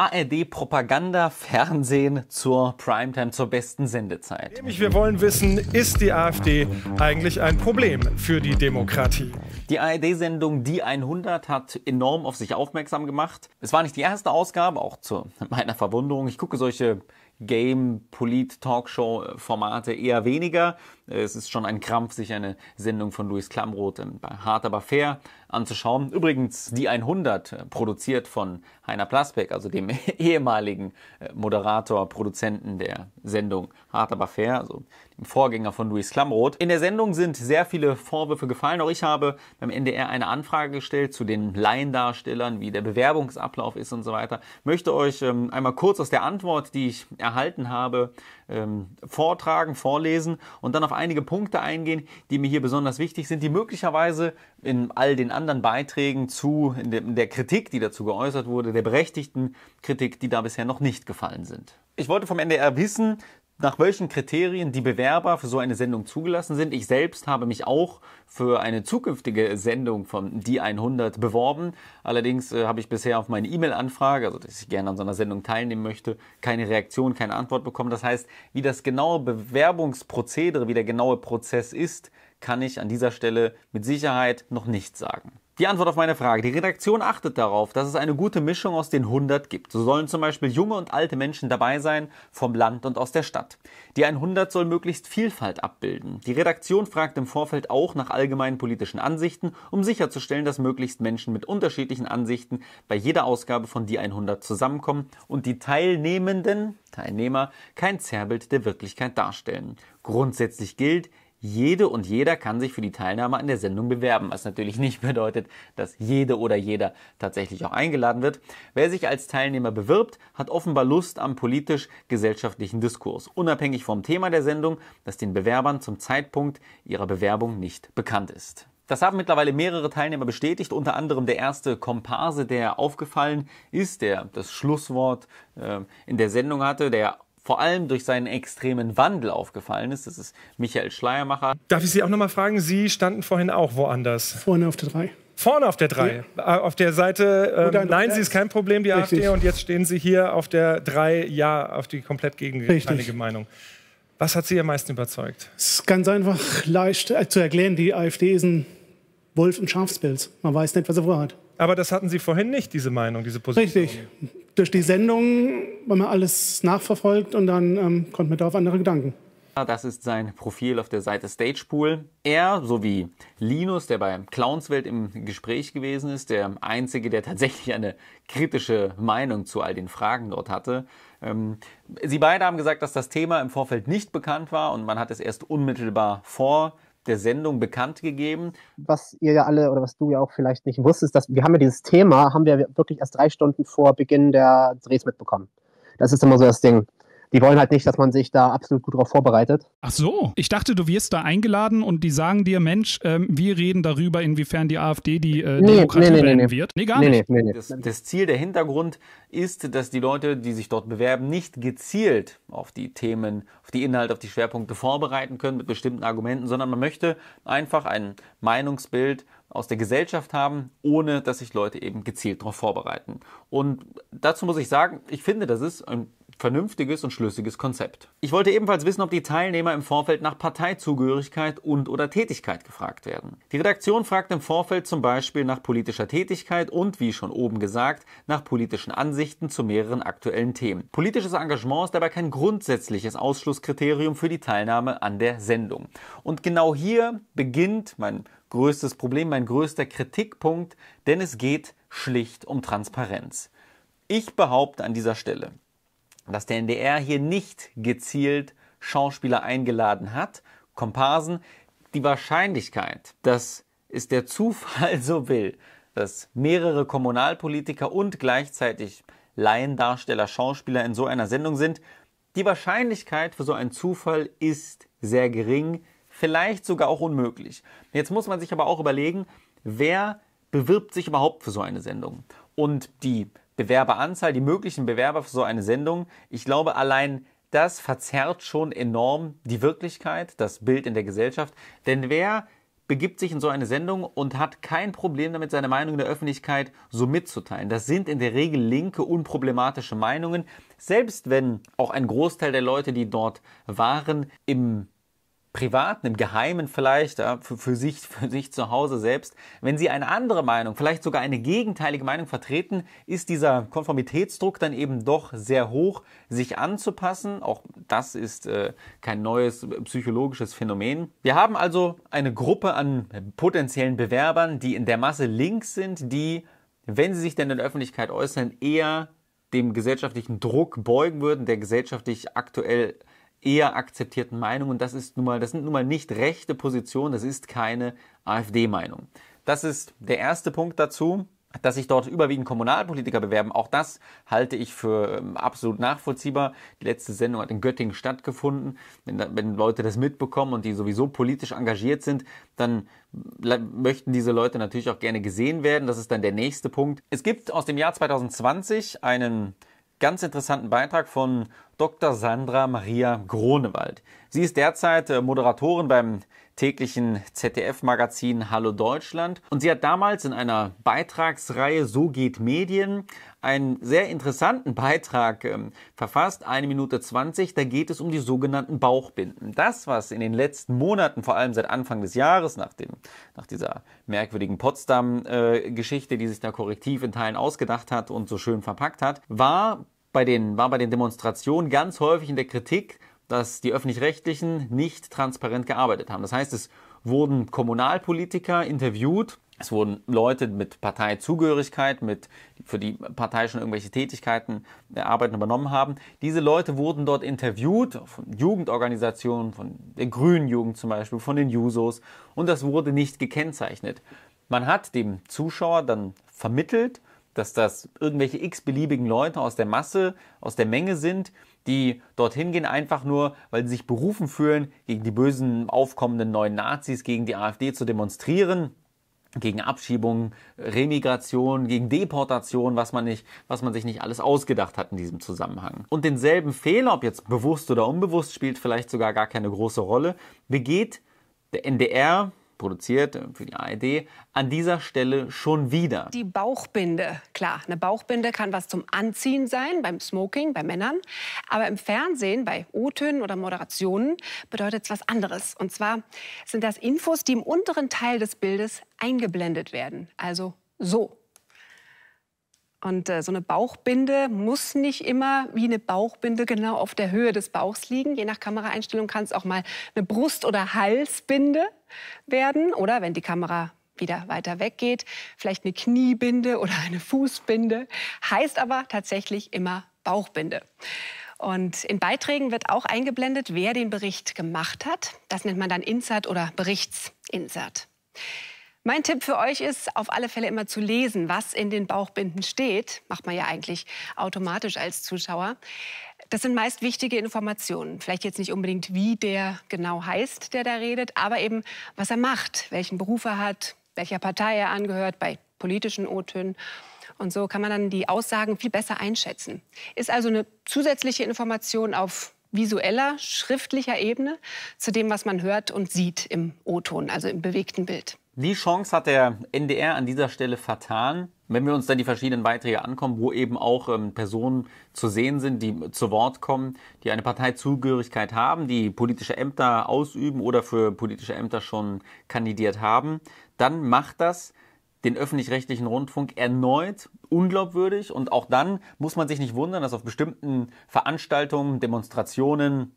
ARD Propaganda Fernsehen zur Primetime, zur besten Sendezeit. Nämlich wir wollen wissen, ist die AfD eigentlich ein Problem für die Demokratie? Die ARD-Sendung Die 100 hat enorm auf sich aufmerksam gemacht. Es war nicht die erste Ausgabe, auch zu meiner Verwunderung. Ich gucke solche Game, Polit, Talkshow-Formate eher weniger. Es ist schon ein Krampf, sich eine Sendung von Louis Klamroth bei Hart aber fair anzuschauen. Übrigens, die 100, äh, produziert von Heiner Plasbeck, also dem ehemaligen äh, Moderator, Produzenten der Sendung Hart aber fair, also dem Vorgänger von Louis Klamroth. In der Sendung sind sehr viele Vorwürfe gefallen. Auch ich habe beim NDR eine Anfrage gestellt zu den Laiendarstellern, wie der Bewerbungsablauf ist und so weiter. Möchte euch ähm, einmal kurz aus der Antwort, die ich erhalten habe, ähm, vortragen, vorlesen und dann auf einige Punkte eingehen, die mir hier besonders wichtig sind, die möglicherweise in all den anderen Beiträgen zu in der, in der Kritik, die dazu geäußert wurde, der berechtigten Kritik, die da bisher noch nicht gefallen sind. Ich wollte vom NDR wissen, nach welchen Kriterien die Bewerber für so eine Sendung zugelassen sind. Ich selbst habe mich auch für eine zukünftige Sendung von Die 100 beworben. Allerdings äh, habe ich bisher auf meine E-Mail-Anfrage, also dass ich gerne an so einer Sendung teilnehmen möchte, keine Reaktion, keine Antwort bekommen. Das heißt, wie das genaue Bewerbungsprozedere, wie der genaue Prozess ist, kann ich an dieser Stelle mit Sicherheit noch nicht sagen. Die Antwort auf meine Frage. Die Redaktion achtet darauf, dass es eine gute Mischung aus den 100 gibt. So sollen zum Beispiel junge und alte Menschen dabei sein, vom Land und aus der Stadt. Die 100 soll möglichst Vielfalt abbilden. Die Redaktion fragt im Vorfeld auch nach allgemeinen politischen Ansichten, um sicherzustellen, dass möglichst Menschen mit unterschiedlichen Ansichten bei jeder Ausgabe von Die 100 zusammenkommen und die Teilnehmenden, Teilnehmer, kein Zerrbild der Wirklichkeit darstellen. Grundsätzlich gilt, jede und jeder kann sich für die Teilnahme an der Sendung bewerben, was natürlich nicht bedeutet, dass jede oder jeder tatsächlich auch eingeladen wird. Wer sich als Teilnehmer bewirbt, hat offenbar Lust am politisch-gesellschaftlichen Diskurs, unabhängig vom Thema der Sendung, das den Bewerbern zum Zeitpunkt ihrer Bewerbung nicht bekannt ist. Das haben mittlerweile mehrere Teilnehmer bestätigt, unter anderem der erste Komparse, der aufgefallen ist, der das Schlusswort äh, in der Sendung hatte, der vor allem durch seinen extremen Wandel aufgefallen ist. Das ist Michael Schleiermacher. Darf ich Sie auch noch mal fragen? Sie standen vorhin auch woanders. Vorne auf der 3. Vorne auf der 3. Ja. Äh, auf der Seite, ähm, nein, sie ist kein Problem, die Richtig. AfD. Und jetzt stehen Sie hier auf der 3, ja, auf die komplett gegenteilige Meinung. Was hat Sie am meisten überzeugt? Es ist ganz einfach leicht äh, zu erklären. Die AfD ist ein Wolf im Schafspilz. Man weiß nicht, was er vorhat. Aber das hatten Sie vorhin nicht, diese Meinung, diese Position. Richtig durch die Sendung haben man alles nachverfolgt und dann ähm, konnten wir da auf andere Gedanken. Das ist sein Profil auf der Seite Stagepool. Er sowie Linus, der bei Clownswelt im Gespräch gewesen ist, der einzige, der tatsächlich eine kritische Meinung zu all den Fragen dort hatte. Ähm, sie beide haben gesagt, dass das Thema im Vorfeld nicht bekannt war und man hat es erst unmittelbar vor der Sendung bekannt gegeben. Was ihr ja alle oder was du ja auch vielleicht nicht wusstest, dass wir haben ja dieses Thema, haben wir wirklich erst drei Stunden vor Beginn der Drehs mitbekommen. Das ist immer so das Ding die wollen halt nicht, dass man sich da absolut gut drauf vorbereitet. Ach so, ich dachte, du wirst da eingeladen und die sagen dir, Mensch, ähm, wir reden darüber, inwiefern die AfD die äh, nee, Demokratie nee, nee, nee, wird. Nee, gar nicht. Das, das Ziel, der Hintergrund ist, dass die Leute, die sich dort bewerben, nicht gezielt auf die Themen, auf die Inhalte, auf die Schwerpunkte vorbereiten können mit bestimmten Argumenten, sondern man möchte einfach ein Meinungsbild aus der Gesellschaft haben, ohne dass sich Leute eben gezielt darauf vorbereiten. Und dazu muss ich sagen, ich finde, das ist ein vernünftiges und schlüssiges Konzept. Ich wollte ebenfalls wissen, ob die Teilnehmer im Vorfeld nach Parteizugehörigkeit und oder Tätigkeit gefragt werden. Die Redaktion fragt im Vorfeld zum Beispiel nach politischer Tätigkeit und, wie schon oben gesagt, nach politischen Ansichten zu mehreren aktuellen Themen. Politisches Engagement ist dabei kein grundsätzliches Ausschlusskriterium für die Teilnahme an der Sendung. Und genau hier beginnt mein größtes Problem, mein größter Kritikpunkt, denn es geht schlicht um Transparenz. Ich behaupte an dieser Stelle, dass der NDR hier nicht gezielt Schauspieler eingeladen hat, Komparsen, die Wahrscheinlichkeit, dass es der Zufall so will, dass mehrere Kommunalpolitiker und gleichzeitig Laiendarsteller, Schauspieler in so einer Sendung sind, die Wahrscheinlichkeit für so einen Zufall ist sehr gering, vielleicht sogar auch unmöglich. Jetzt muss man sich aber auch überlegen, wer bewirbt sich überhaupt für so eine Sendung. Und die Bewerberanzahl, die möglichen Bewerber für so eine Sendung. Ich glaube, allein das verzerrt schon enorm die Wirklichkeit, das Bild in der Gesellschaft. Denn wer begibt sich in so eine Sendung und hat kein Problem damit, seine Meinung in der Öffentlichkeit so mitzuteilen. Das sind in der Regel linke, unproblematische Meinungen. Selbst wenn auch ein Großteil der Leute, die dort waren, im Privaten, im Geheimen vielleicht, ja, für, für, sich, für sich zu Hause selbst, wenn sie eine andere Meinung, vielleicht sogar eine gegenteilige Meinung vertreten, ist dieser Konformitätsdruck dann eben doch sehr hoch, sich anzupassen. Auch das ist äh, kein neues psychologisches Phänomen. Wir haben also eine Gruppe an potenziellen Bewerbern, die in der Masse links sind, die, wenn sie sich denn in der Öffentlichkeit äußern, eher dem gesellschaftlichen Druck beugen würden, der gesellschaftlich aktuell eher akzeptierten Meinung und das ist nun mal, das sind nun mal nicht rechte Positionen, das ist keine AfD-Meinung. Das ist der erste Punkt dazu. Dass sich dort überwiegend Kommunalpolitiker bewerben, auch das halte ich für ähm, absolut nachvollziehbar. Die letzte Sendung hat in Göttingen stattgefunden. Wenn, wenn Leute das mitbekommen und die sowieso politisch engagiert sind, dann möchten diese Leute natürlich auch gerne gesehen werden. Das ist dann der nächste Punkt. Es gibt aus dem Jahr 2020 einen ganz interessanten Beitrag von Dr. Sandra Maria Gronewald. Sie ist derzeit äh, Moderatorin beim täglichen ZDF-Magazin Hallo Deutschland. Und sie hat damals in einer Beitragsreihe So geht Medien einen sehr interessanten Beitrag ähm, verfasst, eine Minute zwanzig. Da geht es um die sogenannten Bauchbinden. Das, was in den letzten Monaten, vor allem seit Anfang des Jahres, nach, dem, nach dieser merkwürdigen Potsdam-Geschichte, äh, die sich da korrektiv in Teilen ausgedacht hat und so schön verpackt hat, war bei den, war bei den Demonstrationen ganz häufig in der Kritik, dass die öffentlich-rechtlichen nicht transparent gearbeitet haben. Das heißt, es wurden Kommunalpolitiker interviewt, es wurden Leute mit Parteizugehörigkeit, mit, für die Partei schon irgendwelche Tätigkeiten, äh, Arbeiten übernommen haben. Diese Leute wurden dort interviewt, von Jugendorganisationen, von der Grünen Jugend zum Beispiel, von den Jusos, und das wurde nicht gekennzeichnet. Man hat dem Zuschauer dann vermittelt, dass das irgendwelche x-beliebigen Leute aus der Masse, aus der Menge sind, die dorthin gehen, einfach nur, weil sie sich berufen fühlen, gegen die bösen aufkommenden neuen Nazis, gegen die AfD zu demonstrieren gegen Abschiebungen, Remigration, gegen Deportation, was man nicht, was man sich nicht alles ausgedacht hat in diesem Zusammenhang. Und denselben Fehler, ob jetzt bewusst oder unbewusst, spielt vielleicht sogar gar keine große Rolle, begeht der NDR produziert äh, für die ARD. An dieser Stelle schon wieder. Die Bauchbinde, klar. Eine Bauchbinde kann was zum Anziehen sein, beim Smoking, bei Männern. Aber im Fernsehen, bei O-Tönen oder Moderationen, bedeutet es was anderes. Und zwar sind das Infos, die im unteren Teil des Bildes eingeblendet werden. Also so. Und äh, so eine Bauchbinde muss nicht immer wie eine Bauchbinde genau auf der Höhe des Bauchs liegen. Je nach Kameraeinstellung kann es auch mal eine Brust- oder Halsbinde werden. Oder wenn die Kamera wieder weiter weggeht, vielleicht eine Kniebinde oder eine Fußbinde. Heißt aber tatsächlich immer Bauchbinde. Und in Beiträgen wird auch eingeblendet, wer den Bericht gemacht hat. Das nennt man dann Insert oder Berichtsinsert. Mein Tipp für euch ist, auf alle Fälle immer zu lesen, was in den Bauchbinden steht. Macht man ja eigentlich automatisch als Zuschauer. Das sind meist wichtige Informationen. Vielleicht jetzt nicht unbedingt, wie der genau heißt, der da redet, aber eben, was er macht, welchen Beruf er hat, welcher Partei er angehört, bei politischen O-Tönen. Und so kann man dann die Aussagen viel besser einschätzen. Ist also eine zusätzliche Information auf visueller, schriftlicher Ebene zu dem, was man hört und sieht im O-Ton, also im bewegten Bild. Die Chance hat der NDR an dieser Stelle vertan. Wenn wir uns dann die verschiedenen Beiträge ankommen, wo eben auch ähm, Personen zu sehen sind, die zu Wort kommen, die eine Parteizugehörigkeit haben, die politische Ämter ausüben oder für politische Ämter schon kandidiert haben, dann macht das den öffentlich-rechtlichen Rundfunk erneut unglaubwürdig und auch dann muss man sich nicht wundern, dass auf bestimmten Veranstaltungen, Demonstrationen,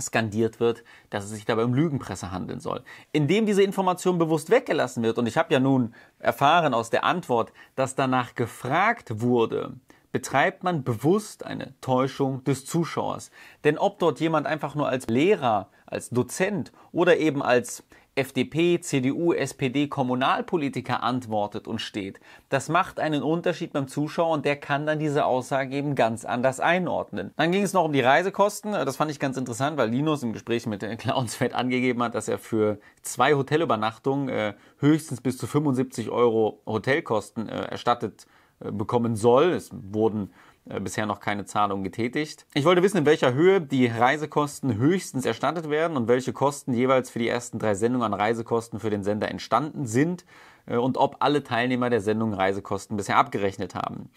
skandiert wird, dass es sich dabei um Lügenpresse handeln soll. Indem diese Information bewusst weggelassen wird, und ich habe ja nun erfahren aus der Antwort, dass danach gefragt wurde, betreibt man bewusst eine Täuschung des Zuschauers. Denn ob dort jemand einfach nur als Lehrer, als Dozent oder eben als FDP, CDU, SPD Kommunalpolitiker antwortet und steht. Das macht einen Unterschied beim Zuschauer und der kann dann diese Aussage eben ganz anders einordnen. Dann ging es noch um die Reisekosten. Das fand ich ganz interessant, weil Linus im Gespräch mit Clownsfeld äh, angegeben hat, dass er für zwei Hotelübernachtungen äh, höchstens bis zu 75 Euro Hotelkosten äh, erstattet äh, bekommen soll. Es wurden äh, bisher noch keine Zahlung getätigt. Ich wollte wissen, in welcher Höhe die Reisekosten höchstens erstattet werden und welche Kosten jeweils für die ersten drei Sendungen an Reisekosten für den Sender entstanden sind äh, und ob alle Teilnehmer der Sendung Reisekosten bisher abgerechnet haben.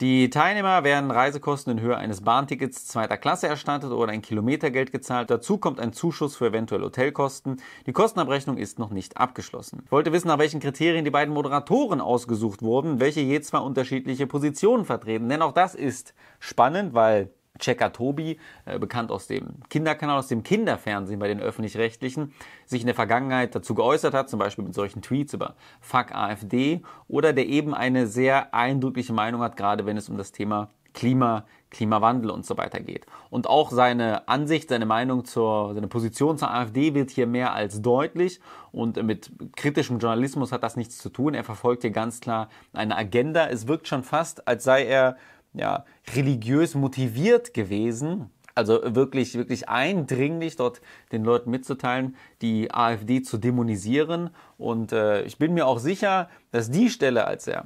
Die Teilnehmer werden Reisekosten in Höhe eines Bahntickets zweiter Klasse erstattet oder ein Kilometergeld gezahlt. Dazu kommt ein Zuschuss für eventuelle Hotelkosten. Die Kostenabrechnung ist noch nicht abgeschlossen. Ich wollte wissen, nach welchen Kriterien die beiden Moderatoren ausgesucht wurden, welche je zwei unterschiedliche Positionen vertreten. Denn auch das ist spannend, weil Checker Tobi, äh, bekannt aus dem Kinderkanal, aus dem Kinderfernsehen bei den öffentlich-rechtlichen, sich in der Vergangenheit dazu geäußert hat, zum Beispiel mit solchen Tweets über Fuck AfD oder der eben eine sehr eindrückliche Meinung hat, gerade wenn es um das Thema Klima, Klimawandel und so weiter geht. Und auch seine Ansicht, seine Meinung zur, seine Position zur AfD wird hier mehr als deutlich und mit kritischem Journalismus hat das nichts zu tun. Er verfolgt hier ganz klar eine Agenda. Es wirkt schon fast, als sei er ja, religiös motiviert gewesen, also wirklich, wirklich eindringlich dort den Leuten mitzuteilen, die AfD zu dämonisieren. Und äh, ich bin mir auch sicher, dass die Stelle, als er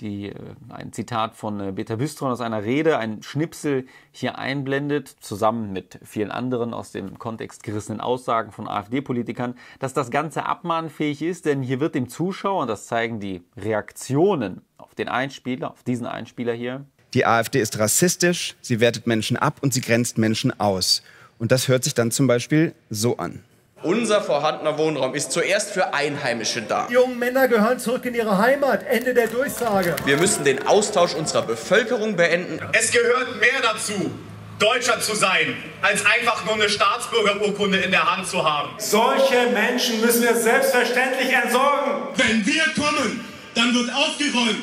die, äh, ein Zitat von äh, Beta Bystron aus einer Rede, ein Schnipsel hier einblendet, zusammen mit vielen anderen aus dem Kontext gerissenen Aussagen von AfD-Politikern, dass das Ganze abmahnfähig ist, denn hier wird dem Zuschauer, und das zeigen die Reaktionen auf den Einspieler, auf diesen Einspieler hier, die AfD ist rassistisch, sie wertet Menschen ab und sie grenzt Menschen aus. Und das hört sich dann zum Beispiel so an. Unser vorhandener Wohnraum ist zuerst für Einheimische da. Die jungen Männer gehören zurück in ihre Heimat. Ende der Durchsage. Wir müssen den Austausch unserer Bevölkerung beenden. Es gehört mehr dazu, Deutscher zu sein, als einfach nur eine Staatsbürgerurkunde in der Hand zu haben. Solche Menschen müssen wir selbstverständlich entsorgen. Wenn wir kommen, dann wird aufgeräumt,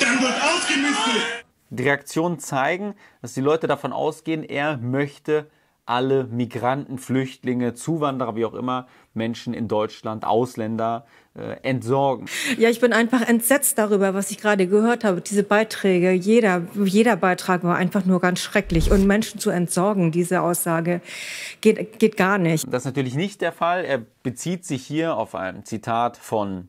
dann wird ausgemistet. Die Reaktionen zeigen, dass die Leute davon ausgehen, er möchte alle Migranten, Flüchtlinge, Zuwanderer, wie auch immer, Menschen in Deutschland, Ausländer äh, entsorgen. Ja, ich bin einfach entsetzt darüber, was ich gerade gehört habe. Diese Beiträge, jeder, jeder Beitrag war einfach nur ganz schrecklich. Und Menschen zu entsorgen, diese Aussage, geht, geht gar nicht. Das ist natürlich nicht der Fall. Er bezieht sich hier auf ein Zitat von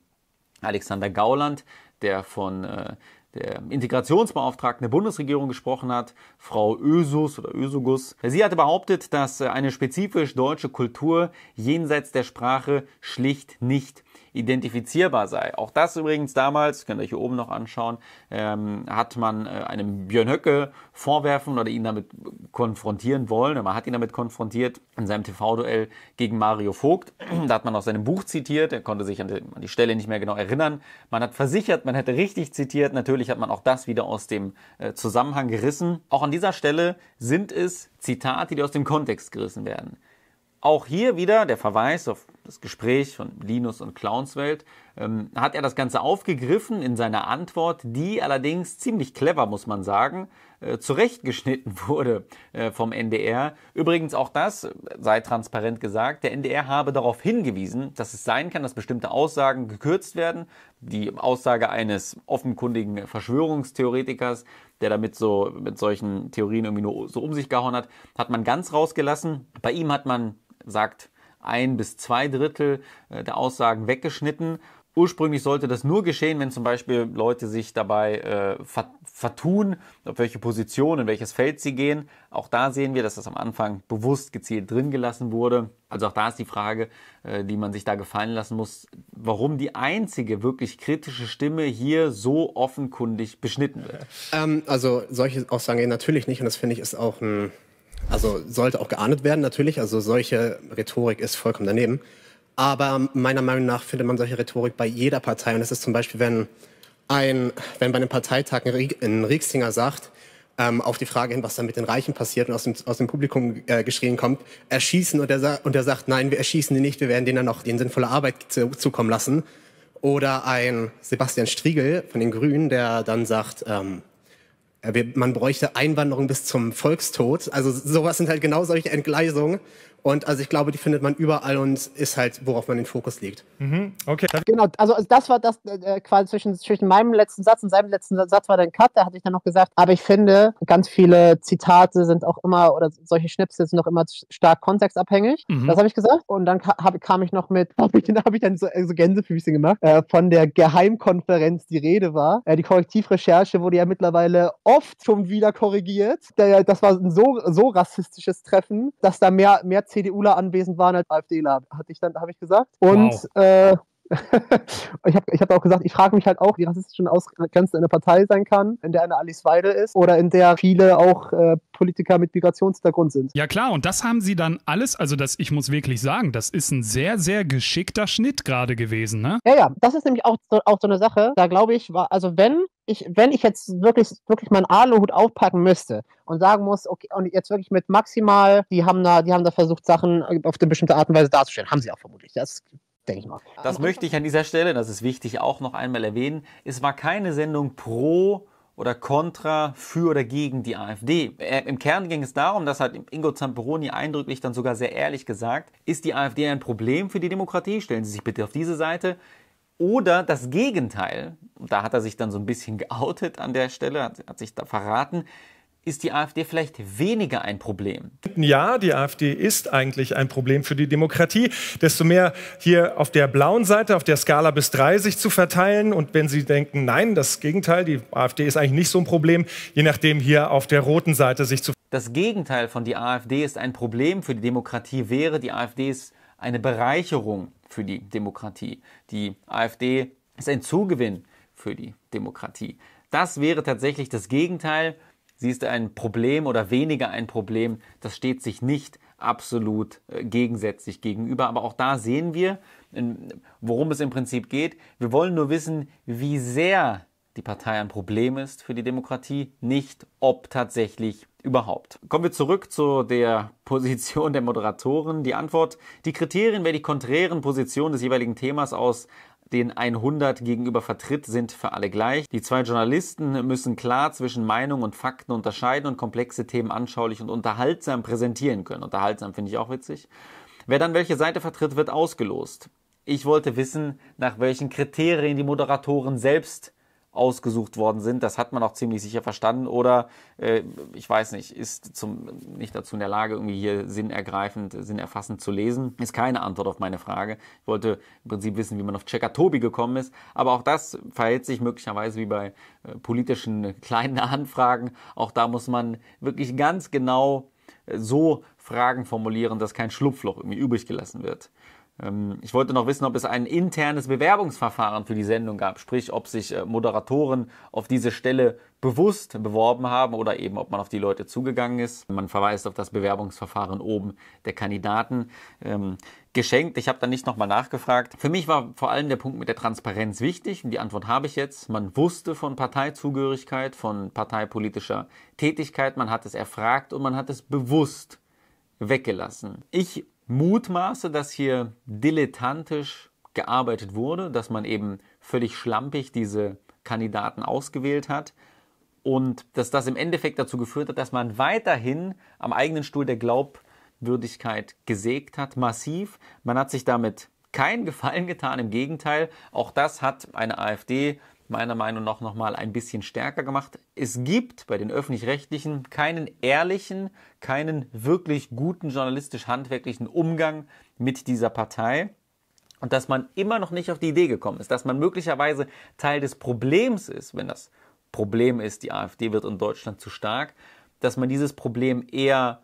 Alexander Gauland, der von äh, der Integrationsbeauftragten der Bundesregierung gesprochen hat, Frau Ösus oder Ösugus. Sie hatte behauptet, dass eine spezifisch deutsche Kultur jenseits der Sprache schlicht nicht identifizierbar sei. Auch das übrigens damals, könnt ihr euch hier oben noch anschauen, ähm, hat man äh, einem Björn Höcke vorwerfen oder ihn damit konfrontieren wollen. Man hat ihn damit konfrontiert in seinem TV-Duell gegen Mario Vogt. da hat man aus seinem Buch zitiert, er konnte sich an die, an die Stelle nicht mehr genau erinnern. Man hat versichert, man hätte richtig zitiert. Natürlich hat man auch das wieder aus dem äh, Zusammenhang gerissen. Auch an dieser Stelle sind es Zitate, die aus dem Kontext gerissen werden. Auch hier wieder der Verweis auf das Gespräch von Linus und Clownswelt, ähm, hat er das Ganze aufgegriffen in seiner Antwort, die allerdings ziemlich clever, muss man sagen, äh, zurechtgeschnitten wurde äh, vom NDR. Übrigens auch das, äh, sei transparent gesagt, der NDR habe darauf hingewiesen, dass es sein kann, dass bestimmte Aussagen gekürzt werden. Die Aussage eines offenkundigen Verschwörungstheoretikers, der damit so mit solchen Theorien irgendwie nur so um sich gehauen hat, hat man ganz rausgelassen. Bei ihm hat man sagt ein bis zwei Drittel äh, der Aussagen weggeschnitten. Ursprünglich sollte das nur geschehen, wenn zum Beispiel Leute sich dabei äh, vertun, auf welche Position, in welches Feld sie gehen. Auch da sehen wir, dass das am Anfang bewusst gezielt drin gelassen wurde. Also auch da ist die Frage, äh, die man sich da gefallen lassen muss, warum die einzige wirklich kritische Stimme hier so offenkundig beschnitten wird. Ähm, also solche Aussagen natürlich nicht und das finde ich ist auch ein also sollte auch geahndet werden natürlich. Also solche Rhetorik ist vollkommen daneben. Aber meiner Meinung nach findet man solche Rhetorik bei jeder Partei. Und das ist zum Beispiel, wenn, ein, wenn bei einem Parteitag ein Rieksinger sagt, ähm, auf die Frage hin, was dann mit den Reichen passiert und aus dem, aus dem Publikum äh, geschrien kommt, erschießen und er, und er sagt, nein, wir erschießen die nicht, wir werden denen dann noch den sinnvolle Arbeit zu, zukommen lassen. Oder ein Sebastian Striegel von den Grünen, der dann sagt, ähm, äh, man bräuchte Einwanderung bis zum Volkstod. Also sowas sind halt genau solche Entgleisungen. Und also ich glaube, die findet man überall und ist halt, worauf man den Fokus legt. Mhm, okay. Genau, also das war das äh, quasi zwischen, zwischen meinem letzten Satz und seinem letzten Satz war dann Cut, da hatte ich dann noch gesagt, aber ich finde, ganz viele Zitate sind auch immer oder solche Schnipsel sind noch immer stark kontextabhängig. Mhm. Das habe ich gesagt. Und dann hab, kam ich noch mit, habe ich, hab ich dann so, äh, so Gänsefüßchen gemacht, äh, von der Geheimkonferenz die Rede war. Äh, die Korrektivrecherche wurde ja mittlerweile oft schon wieder korrigiert. Der, das war ein so, so rassistisches Treffen, dass da mehr, mehr CDUler anwesend waren als AfDler, hatte ich dann, habe ich gesagt. Und wow. äh, ich habe ich hab auch gesagt, ich frage mich halt auch, wie rassistisch Ausgrenzen in einer Partei sein kann, in der eine Alice Weidel ist oder in der viele auch äh, Politiker mit Migrationshintergrund sind. Ja klar, und das haben sie dann alles, also das, ich muss wirklich sagen, das ist ein sehr, sehr geschickter Schnitt gerade gewesen, ne? Ja, ja, das ist nämlich auch so, auch so eine Sache, da glaube ich, war, also wenn ich, wenn ich jetzt wirklich, wirklich meinen Aluhut aufpacken müsste und sagen muss, okay, und jetzt wirklich mit maximal, die haben da, die haben da versucht, Sachen auf eine bestimmte Art und Weise darzustellen. Haben sie auch vermutlich. Das denke ich mal. Das möchte ich an dieser Stelle, das ist wichtig, auch noch einmal erwähnen. Es war keine Sendung pro oder contra, für oder gegen die AfD. Äh, Im Kern ging es darum, das hat Ingo Zamperoni eindrücklich dann sogar sehr ehrlich gesagt, ist die AfD ein Problem für die Demokratie? Stellen Sie sich bitte auf diese Seite. Oder das Gegenteil, da hat er sich dann so ein bisschen geoutet an der Stelle, hat, hat sich da verraten, ist die AfD vielleicht weniger ein Problem? Ja, die AfD ist eigentlich ein Problem für die Demokratie. Desto mehr hier auf der blauen Seite, auf der Skala bis 30 zu verteilen. Und wenn Sie denken, nein, das Gegenteil, die AfD ist eigentlich nicht so ein Problem, je nachdem hier auf der roten Seite sich zu. verteilen. Das Gegenteil von die AfD ist ein Problem für die Demokratie wäre, die AfD ist eine Bereicherung für die Demokratie. Die AfD ist ein Zugewinn für die Demokratie. Das wäre tatsächlich das Gegenteil Sie ist ein Problem oder weniger ein Problem. Das steht sich nicht absolut äh, gegensätzlich gegenüber. Aber auch da sehen wir, ähm, worum es im Prinzip geht. Wir wollen nur wissen, wie sehr die Partei ein Problem ist für die Demokratie, nicht ob tatsächlich überhaupt. Kommen wir zurück zu der Position der Moderatoren. Die Antwort, die Kriterien, wer die konträren Positionen des jeweiligen Themas aus den 100 gegenüber vertritt, sind für alle gleich. Die zwei Journalisten müssen klar zwischen Meinung und Fakten unterscheiden und komplexe Themen anschaulich und unterhaltsam präsentieren können. Unterhaltsam finde ich auch witzig. Wer dann welche Seite vertritt, wird ausgelost. Ich wollte wissen, nach welchen Kriterien die Moderatoren selbst ausgesucht worden sind. Das hat man auch ziemlich sicher verstanden. Oder äh, ich weiß nicht, ist zum, nicht dazu in der Lage, irgendwie hier sinnergreifend, sinnerfassend zu lesen. Ist keine Antwort auf meine Frage. Ich wollte im Prinzip wissen, wie man auf Checker Tobi gekommen ist. Aber auch das verhält sich möglicherweise wie bei äh, politischen äh, kleinen Anfragen. Auch da muss man wirklich ganz genau äh, so Fragen formulieren, dass kein Schlupfloch irgendwie übrig gelassen wird. Ähm, ich wollte noch wissen, ob es ein internes Bewerbungsverfahren für die Sendung gab, sprich, ob sich äh, Moderatoren auf diese Stelle bewusst beworben haben oder eben, ob man auf die Leute zugegangen ist. Man verweist auf das Bewerbungsverfahren oben der Kandidaten. Ähm, geschenkt, ich habe da nicht nochmal nachgefragt. Für mich war vor allem der Punkt mit der Transparenz wichtig und die Antwort habe ich jetzt. Man wusste von Parteizugehörigkeit, von parteipolitischer Tätigkeit, man hat es erfragt und man hat es bewusst weggelassen. Ich mutmaße, dass hier dilettantisch gearbeitet wurde, dass man eben völlig schlampig diese Kandidaten ausgewählt hat und dass das im Endeffekt dazu geführt hat, dass man weiterhin am eigenen Stuhl der Glaubwürdigkeit gesägt hat, massiv. Man hat sich damit keinen Gefallen getan, im Gegenteil, auch das hat eine AfD meiner Meinung nach nochmal ein bisschen stärker gemacht. Es gibt bei den öffentlich-rechtlichen keinen ehrlichen, keinen wirklich guten journalistisch-handwerklichen Umgang mit dieser Partei. Und dass man immer noch nicht auf die Idee gekommen ist, dass man möglicherweise Teil des Problems ist, wenn das Problem ist, die AfD wird in Deutschland zu stark, dass man dieses Problem eher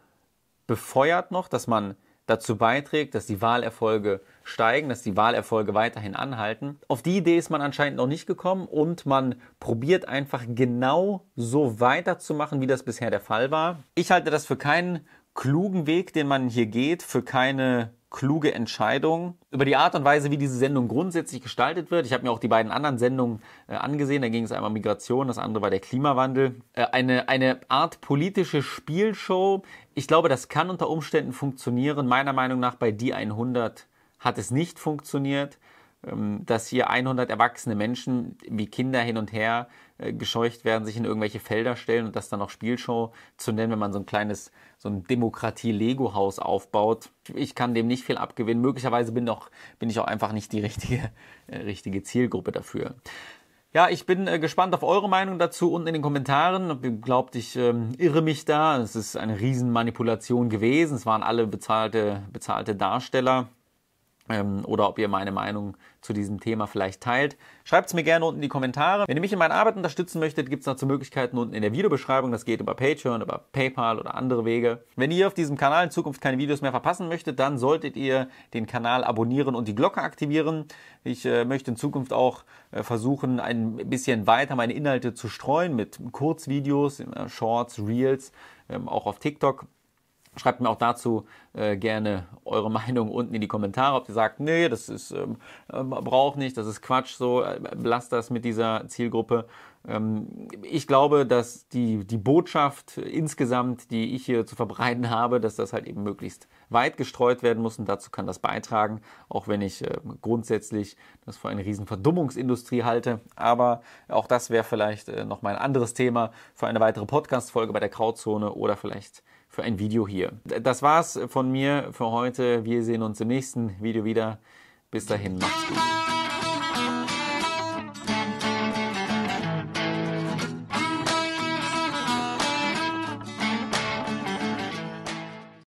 befeuert noch, dass man dazu beiträgt, dass die Wahlerfolge steigen, dass die Wahlerfolge weiterhin anhalten. Auf die Idee ist man anscheinend noch nicht gekommen und man probiert einfach genau so weiterzumachen, wie das bisher der Fall war. Ich halte das für keinen klugen Weg, den man hier geht, für keine kluge Entscheidung. Über die Art und Weise, wie diese Sendung grundsätzlich gestaltet wird, ich habe mir auch die beiden anderen Sendungen äh, angesehen, da ging es einmal Migration, das andere war der Klimawandel. Äh, eine, eine Art politische Spielshow, ich glaube, das kann unter Umständen funktionieren. Meiner Meinung nach bei Die 100 hat es nicht funktioniert, ähm, dass hier 100 erwachsene Menschen wie Kinder hin und her äh, gescheucht werden, sich in irgendwelche Felder stellen und das dann auch Spielshow zu nennen, wenn man so ein kleines, so ein Demokratie-Lego-Haus aufbaut. Ich kann dem nicht viel abgewinnen. Möglicherweise bin, doch, bin ich auch einfach nicht die richtige, äh, richtige Zielgruppe dafür. Ja, ich bin äh, gespannt auf eure Meinung dazu unten in den Kommentaren. Ob ihr glaubt, ich ähm, irre mich da. Es ist eine Riesenmanipulation gewesen. Es waren alle bezahlte, bezahlte Darsteller ähm, oder ob ihr meine Meinung zu diesem Thema vielleicht teilt. Schreibt es mir gerne unten in die Kommentare. Wenn ihr mich in meiner Arbeit unterstützen möchtet, gibt es dazu Möglichkeiten unten in der Videobeschreibung. Das geht über Patreon, über PayPal oder andere Wege. Wenn ihr auf diesem Kanal in Zukunft keine Videos mehr verpassen möchtet, dann solltet ihr den Kanal abonnieren und die Glocke aktivieren. Ich äh, möchte in Zukunft auch äh, versuchen, ein bisschen weiter meine Inhalte zu streuen mit Kurzvideos, äh, Shorts, Reels, ähm, auch auf TikTok. Schreibt mir auch dazu äh, gerne eure Meinung unten in die Kommentare, ob ihr sagt, nee, das ist ähm, äh, braucht nicht, das ist Quatsch, so äh, lasst das mit dieser Zielgruppe. Ähm, ich glaube, dass die die Botschaft insgesamt, die ich hier zu verbreiten habe, dass das halt eben möglichst weit gestreut werden muss und dazu kann das beitragen, auch wenn ich äh, grundsätzlich das für eine riesen Verdummungsindustrie halte. Aber auch das wäre vielleicht äh, noch ein anderes Thema für eine weitere Podcast-Folge bei der Krauzone oder vielleicht für ein Video hier. Das war's von mir für heute. Wir sehen uns im nächsten Video wieder. Bis dahin, macht's gut.